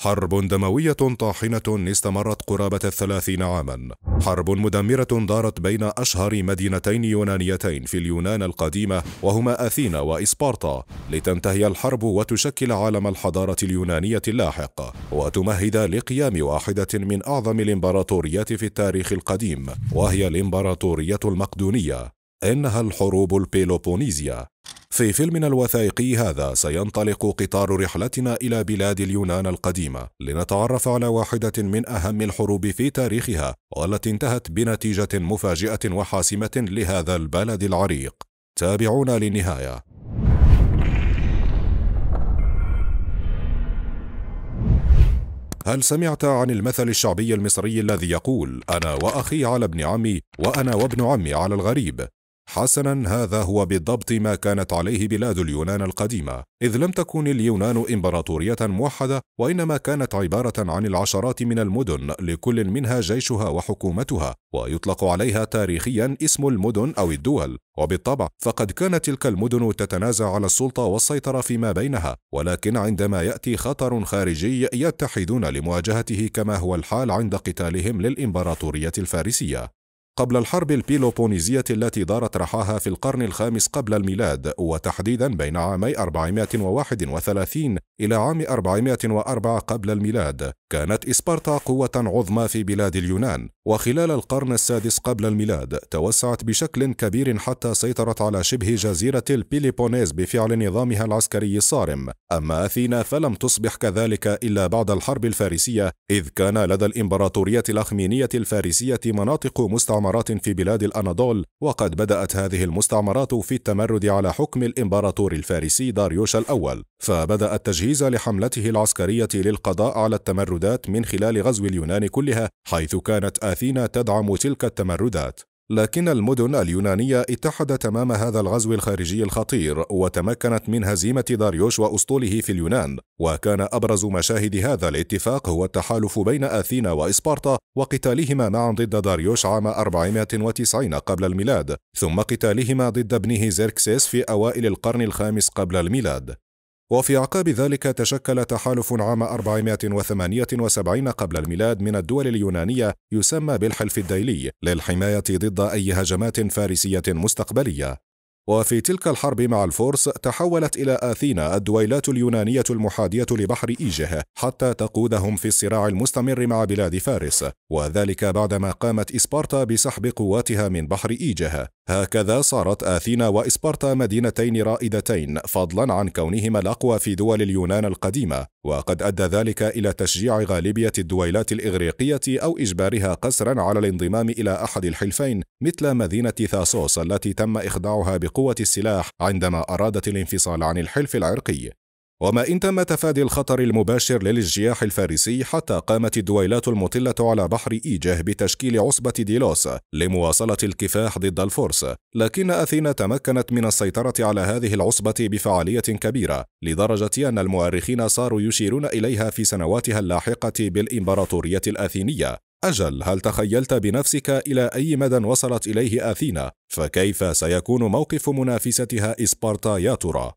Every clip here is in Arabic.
حرب دموية طاحنة استمرت قرابة الثلاثين عاما حرب مدمرة دارت بين أشهر مدينتين يونانيتين في اليونان القديمة وهما أثينا وإسبارتا لتنتهي الحرب وتشكل عالم الحضارة اليونانية اللاحق وتمهد لقيام واحدة من أعظم الإمبراطوريات في التاريخ القديم وهي الإمبراطورية المقدونية إنها الحروب البيلوبونيزية في فيلمنا الوثائقي هذا سينطلق قطار رحلتنا إلى بلاد اليونان القديمة لنتعرف على واحدة من أهم الحروب في تاريخها والتي انتهت بنتيجة مفاجئة وحاسمة لهذا البلد العريق تابعونا للنهاية هل سمعت عن المثل الشعبي المصري الذي يقول أنا وأخي على ابن عمي وأنا وابن عمي على الغريب حسنا هذا هو بالضبط ما كانت عليه بلاد اليونان القديمة إذ لم تكن اليونان إمبراطورية موحدة وإنما كانت عبارة عن العشرات من المدن لكل منها جيشها وحكومتها ويطلق عليها تاريخيا اسم المدن أو الدول وبالطبع فقد كانت تلك المدن تتنازع على السلطة والسيطرة فيما بينها ولكن عندما يأتي خطر خارجي يتحدون لمواجهته كما هو الحال عند قتالهم للإمبراطورية الفارسية قبل الحرب البيلوبونيزية التي دارت رحاها في القرن الخامس قبل الميلاد وتحديدا بين عامي 431 إلى عام 404 قبل الميلاد كانت إسبارتا قوة عظمى في بلاد اليونان وخلال القرن السادس قبل الميلاد توسعت بشكل كبير حتى سيطرت على شبه جزيرة البيليبونيز بفعل نظامها العسكري الصارم أما أثينا فلم تصبح كذلك إلا بعد الحرب الفارسية إذ كان لدى الإمبراطورية الأخمينية الفارسية مناطق مستعمرات في بلاد الأناضول وقد بدأت هذه المستعمرات في التمرد على حكم الإمبراطور الفارسي داريوش الأول فبدا التجهيز لحملته العسكريه للقضاء على التمردات من خلال غزو اليونان كلها حيث كانت اثينا تدعم تلك التمردات لكن المدن اليونانية اتحدت أمام هذا الغزو الخارجي الخطير وتمكنت من هزيمة داريوش وأسطوله في اليونان وكان أبرز مشاهد هذا الاتفاق هو التحالف بين أثينا وإسبارتا وقتالهما معا ضد داريوش عام 490 قبل الميلاد ثم قتالهما ضد ابنه زيركسيس في أوائل القرن الخامس قبل الميلاد وفي أعقاب ذلك تشكل تحالف عام 478 قبل الميلاد من الدول اليونانية يسمى بالحلف الديلي للحماية ضد أي هجمات فارسية مستقبلية وفي تلك الحرب مع الفرس تحولت إلى أثينا الدويلات اليونانية المحادية لبحر إيجه حتى تقودهم في الصراع المستمر مع بلاد فارس وذلك بعدما قامت إسبارتا بسحب قواتها من بحر إيجه هكذا صارت اثينا واسبارتا مدينتين رائدتين فضلا عن كونهما الاقوى في دول اليونان القديمه وقد ادى ذلك الى تشجيع غالبيه الدويلات الاغريقيه او اجبارها قسرا على الانضمام الى احد الحلفين مثل مدينه ثاسوس التي تم اخضاعها بقوه السلاح عندما ارادت الانفصال عن الحلف العرقي وما إن تم تفادي الخطر المباشر للاجتياح الفارسي حتى قامت الدويلات المطلة على بحر إيجه بتشكيل عصبة ديلوس لمواصلة الكفاح ضد الفرس، لكن أثينا تمكنت من السيطرة على هذه العصبة بفعالية كبيرة، لدرجة أن المؤرخين صاروا يشيرون إليها في سنواتها اللاحقة بالإمبراطورية الأثينية، أجل هل تخيلت بنفسك إلى أي مدى وصلت إليه أثينا؟ فكيف سيكون موقف منافستها إسبارتا يا ترى؟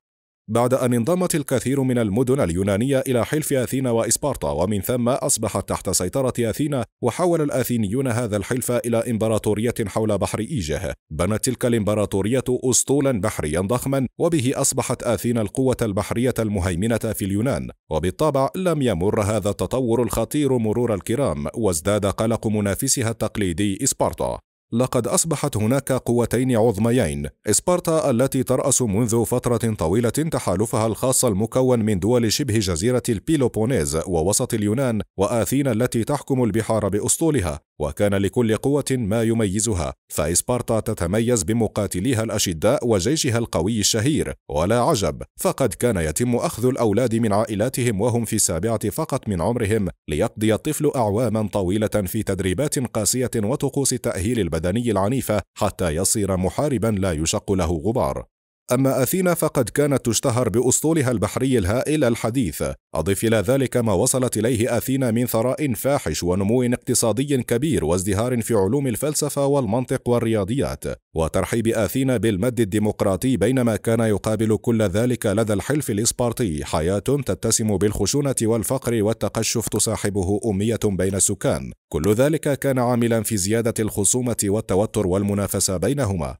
بعد أن انضمت الكثير من المدن اليونانية إلى حلف أثينا وإسبارتا ومن ثم أصبحت تحت سيطرة أثينا وحول الأثينيون هذا الحلف إلى إمبراطورية حول بحر إيجه بنت تلك الإمبراطورية أسطولا بحريا ضخما وبه أصبحت أثينا القوة البحرية المهيمنة في اليونان وبالطبع لم يمر هذا التطور الخطير مرور الكرام وازداد قلق منافسها التقليدي إسبارتا لقد أصبحت هناك قوتين عظميين إسبارتا التي ترأس منذ فترة طويلة تحالفها الخاص المكون من دول شبه جزيرة البيلوبونيز ووسط اليونان وآثينا التي تحكم البحار بأسطولها وكان لكل قوة ما يميزها فإسبارتا تتميز بمقاتليها الأشداء وجيشها القوي الشهير ولا عجب فقد كان يتم أخذ الأولاد من عائلاتهم وهم في السابعة فقط من عمرهم ليقضي الطفل أعواما طويلة في تدريبات قاسية وطقوس التأهيل البدني العنيفة حتى يصير محاربا لا يشق له غبار أما أثينا فقد كانت تشتهر بأسطولها البحري الهائل الحديث أضف إلى ذلك ما وصلت إليه أثينا من ثراء فاحش ونمو اقتصادي كبير وازدهار في علوم الفلسفة والمنطق والرياضيات وترحيب أثينا بالمد الديمقراطي بينما كان يقابل كل ذلك لدى الحلف الإسبارتي حياة تتسم بالخشونة والفقر والتقشف تصاحبه أمية بين السكان كل ذلك كان عاملا في زيادة الخصومة والتوتر والمنافسة بينهما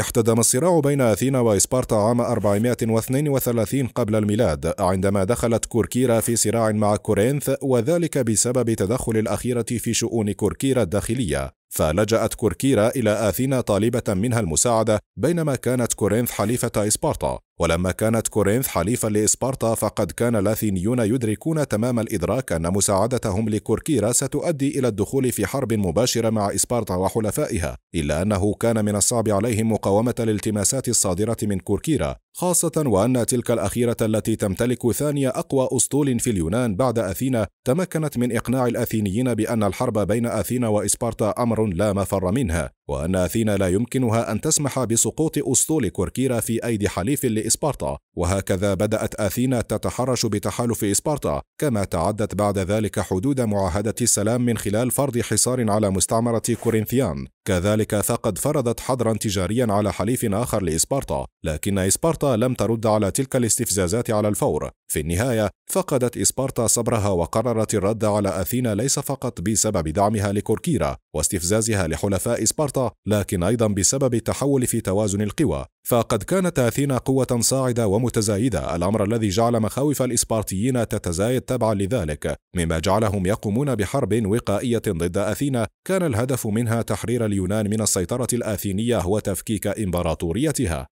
احتدم الصراع بين أثينا وإسبارتا عام 432 قبل الميلاد عندما دخلت كوركيرا في صراع مع كورينث وذلك بسبب تدخل الأخيرة في شؤون كوركيرا الداخلية فلجأت كوركيرا إلى آثينا طالبة منها المساعدة بينما كانت كورنث حليفة إسبارتا، ولما كانت كورنث حليفا لإسبارتا فقد كان الأثينيون يدركون تمام الإدراك أن مساعدتهم لكوركيرا ستؤدي إلى الدخول في حرب مباشرة مع إسبارتا وحلفائها، إلا أنه كان من الصعب عليهم مقاومة الالتماسات الصادرة من كوركيرا، خاصة وأن تلك الأخيرة التي تمتلك ثاني أقوى أسطول في اليونان بعد أثينا تمكنت من إقناع الأثينيين بأن الحرب بين أثينا وإسبارتا أمر لا مفر منها وأن أثينا لا يمكنها أن تسمح بسقوط أسطول كوركيرا في أيدي حليف لإسبارتا وهكذا بدأت أثينا تتحرش بتحالف إسبارتا كما تعدت بعد ذلك حدود معاهدة السلام من خلال فرض حصار على مستعمرة كورنثيان كذلك فقد فرضت حظرا تجاريا على حليف آخر لإسبارتا لكن إسبارتا لم ترد على تلك الاستفزازات على الفور في النهاية فقدت إسبارتا صبرها وقررت الرد على أثينا ليس فقط بسبب دعمها لكوركيرا واستفزازها لحلفاء إسبارتا لكن أيضا بسبب التحول في توازن القوى فقد كانت أثينا قوة صاعدة ومتزايدة الأمر الذي جعل مخاوف الإسبارتيين تتزايد تبعا لذلك مما جعلهم يقومون بحرب وقائية ضد أثينا كان الهدف منها تحرير اليونان من السيطرة الآثينية وتفكيك إمبراطوريتها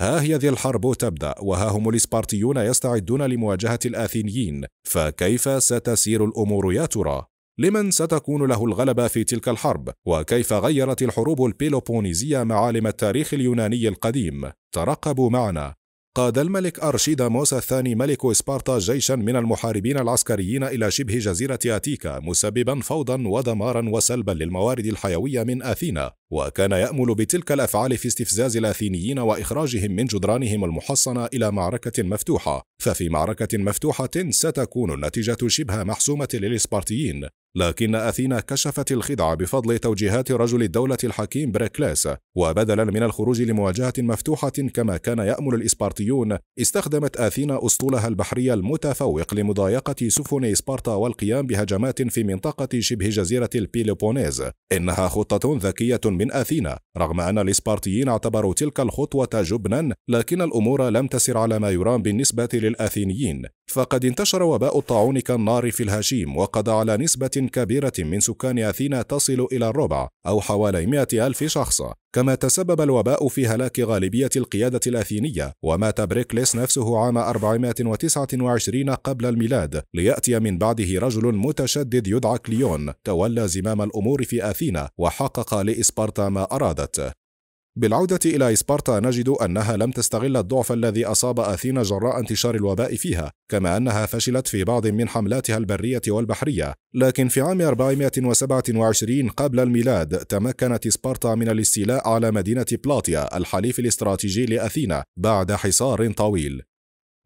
ها هي ذي الحرب تبدأ وها هم الإسبارتيون يستعدون لمواجهة الآثينيين فكيف ستسير الأمور يا ترى؟ لمن ستكون له الغلبة في تلك الحرب؟ وكيف غيرت الحروب البيلوبونيزية معالم التاريخ اليوناني القديم؟ ترقبوا معنا قاد الملك أرشيدا موسى الثاني ملك إسبارتا جيشا من المحاربين العسكريين إلى شبه جزيرة أتيكا مسببا فوضى ودمارا وسلبا للموارد الحيوية من أثينا وكان يأمل بتلك الأفعال في استفزاز الأثينيين وإخراجهم من جدرانهم المحصنة إلى معركة مفتوحة، ففي معركة مفتوحة ستكون النتيجة شبه محسومة للإسبارتيين، لكن أثينا كشفت الخدعة بفضل توجيهات رجل الدولة الحكيم بريكلاس، وبدلا من الخروج لمواجهة مفتوحة كما كان يأمل الإسبارتيون، استخدمت أثينا أسطولها البحري المتفوق لمضايقة سفن إسبارتا والقيام بهجمات في منطقة شبه جزيرة البيلوبونيز. إنها خطة ذكية من من أثينا رغم أن الإسبارتيين اعتبروا تلك الخطوة جبنا لكن الأمور لم تسر على ما يرام بالنسبة للأثينيين فقد انتشر وباء الطاعون كالنار في الهشيم وقضى على نسبة كبيرة من سكان أثينا تصل إلى الربع أو حوالي 100 ألف شخص كما تسبب الوباء في هلاك غالبية القيادة الأثينية ومات بريكليس نفسه عام 429 قبل الميلاد ليأتي من بعده رجل متشدد يدعى كليون تولى زمام الأمور في أثينا وحقق لإسبارتا ما أرادت بالعودة إلى إسبارتا نجد أنها لم تستغل الضعف الذي أصاب أثينا جراء انتشار الوباء فيها، كما أنها فشلت في بعض من حملاتها البرية والبحرية، لكن في عام 427 قبل الميلاد تمكنت إسبارتا من الاستيلاء على مدينة بلاطيا الحليف الاستراتيجي لأثينا بعد حصار طويل،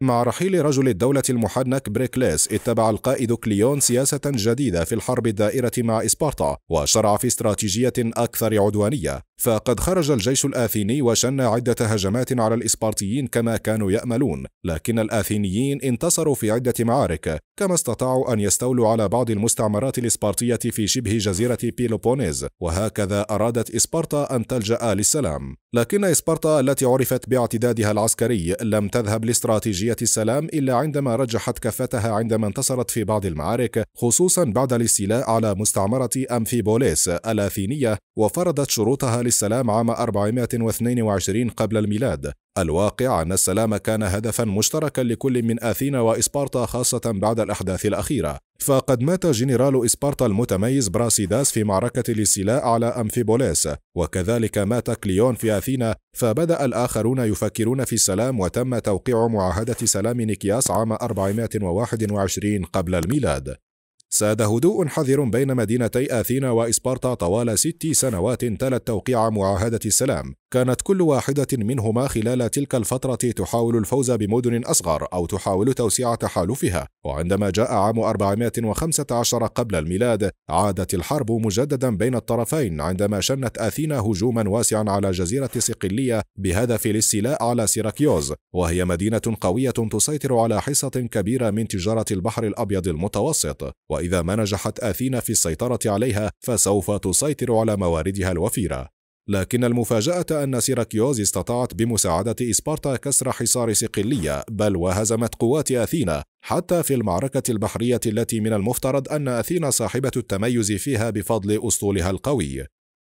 مع رحيل رجل الدولة المحنك بريكليس اتبع القائد كليون سياسة جديدة في الحرب الدائرة مع إسبارتا وشرع في استراتيجية أكثر عدوانية فقد خرج الجيش الآثيني وشن عدة هجمات على الإسبارتيين كما كانوا يأملون لكن الآثينيين انتصروا في عدة معارك كما استطاعوا أن يستولوا على بعض المستعمرات الإسبارتية في شبه جزيرة بيلوبونيز وهكذا أرادت إسبارتا أن تلجأ للسلام لكن إسبارتا التي عرفت باعتدادها العسكري لم تذهب لاستراتيجية استراتيجية السلام إلا عندما رجحت كفتها عندما انتصرت في بعض المعارك خصوصا بعد الاستيلاء على مستعمرة أمفيبوليس الأثينية وفرضت شروطها للسلام عام 422 قبل الميلاد الواقع أن السلام كان هدفا مشتركا لكل من أثينا وإسبارتا خاصة بعد الأحداث الأخيرة فقد مات جنرال إسبارتا المتميز براسيداس في معركة الاستيلاء على أمفيبوليس وكذلك مات كليون في أثينا فبدأ الآخرون يفكرون في السلام وتم توقيع معاهدة سلام نيكياس عام 421 قبل الميلاد ساد هدوء حذر بين مدينتي أثينا وإسبارتا طوال ست سنوات تلت توقيع معاهدة السلام كانت كل واحدة منهما خلال تلك الفترة تحاول الفوز بمدن أصغر أو تحاول توسيع تحالفها وعندما جاء عام 415 قبل الميلاد عادت الحرب مجددا بين الطرفين عندما شنت أثينا هجوما واسعا على جزيرة صقلية بهدف الاستيلاء على سيراكيوز وهي مدينة قوية تسيطر على حصة كبيرة من تجارة البحر الأبيض المتوسط وإذا ما نجحت آثينا في السيطرة عليها فسوف تسيطر على مواردها الوفيرة لكن المفاجأة أن سيراكيوز استطاعت بمساعدة إسبارتا كسر حصار صقلية بل وهزمت قوات أثينا حتى في المعركة البحرية التي من المفترض أن أثينا صاحبة التميز فيها بفضل أسطولها القوي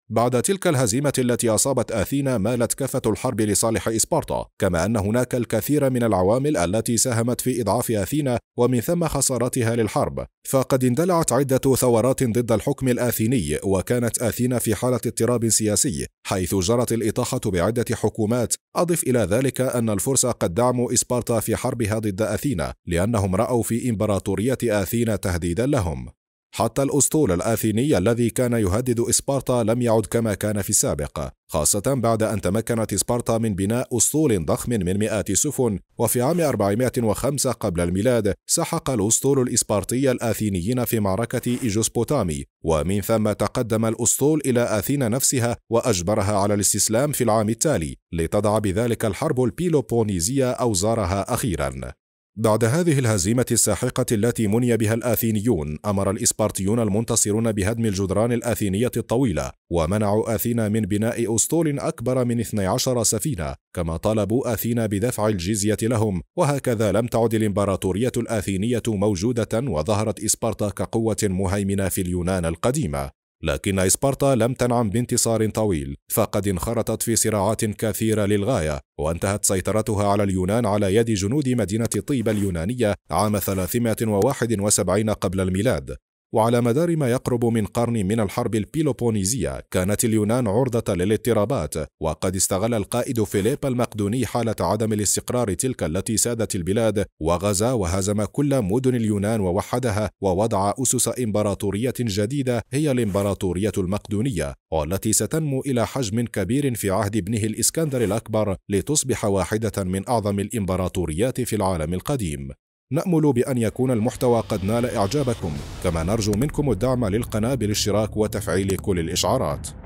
بعد تلك الهزيمة التي أصابت أثينا مالت كفة الحرب لصالح إسبارتا، كما أن هناك الكثير من العوامل التي ساهمت في إضعاف أثينا ومن ثم خسارتها للحرب، فقد اندلعت عدة ثورات ضد الحكم الآثيني، وكانت أثينا في حالة اضطراب سياسي، حيث جرت الإطاحة بعدة حكومات، أضف إلى ذلك أن الفرس قد دعموا إسبارتا في حربها ضد أثينا، لأنهم رأوا في إمبراطورية أثينا تهديدا لهم. حتى الأسطول الآثيني الذي كان يهدد إسبارتا لم يعد كما كان في السابق خاصة بعد أن تمكنت اسبارتا من بناء أسطول ضخم من مئات سفن وفي عام 405 قبل الميلاد سحق الأسطول الإسبارطي الآثينيين في معركة إيجوسبوتامي ومن ثم تقدم الأسطول إلى أثينا نفسها وأجبرها على الاستسلام في العام التالي لتضع بذلك الحرب البيلوبونيزية أوزارها أخيرا بعد هذه الهزيمة الساحقة التي مني بها الآثينيون، أمر الإسبارتيون المنتصرون بهدم الجدران الآثينية الطويلة، ومنعوا أثينا من بناء أسطول أكبر من 12 سفينة، كما طالبوا أثينا بدفع الجزية لهم، وهكذا لم تعد الإمبراطورية الآثينية موجودة وظهرت إسبارتا كقوة مهيمنة في اليونان القديمة، لكن إسبارتا لم تنعم بانتصار طويل فقد انخرطت في صراعات كثيرة للغاية وانتهت سيطرتها على اليونان على يد جنود مدينة طيبة اليونانية عام 371 قبل الميلاد وعلى مدار ما يقرب من قرن من الحرب البيلوبونيزية كانت اليونان عرضة للاضطرابات وقد استغل القائد فيليب المقدوني حالة عدم الاستقرار تلك التي سادت البلاد وغزا وهزم كل مدن اليونان ووحدها ووضع أسس إمبراطورية جديدة هي الإمبراطورية المقدونية والتي ستنمو إلى حجم كبير في عهد ابنه الإسكندر الأكبر لتصبح واحدة من أعظم الإمبراطوريات في العالم القديم نأمل بأن يكون المحتوى قد نال إعجابكم كما نرجو منكم الدعم للقناة بالاشتراك وتفعيل كل الإشعارات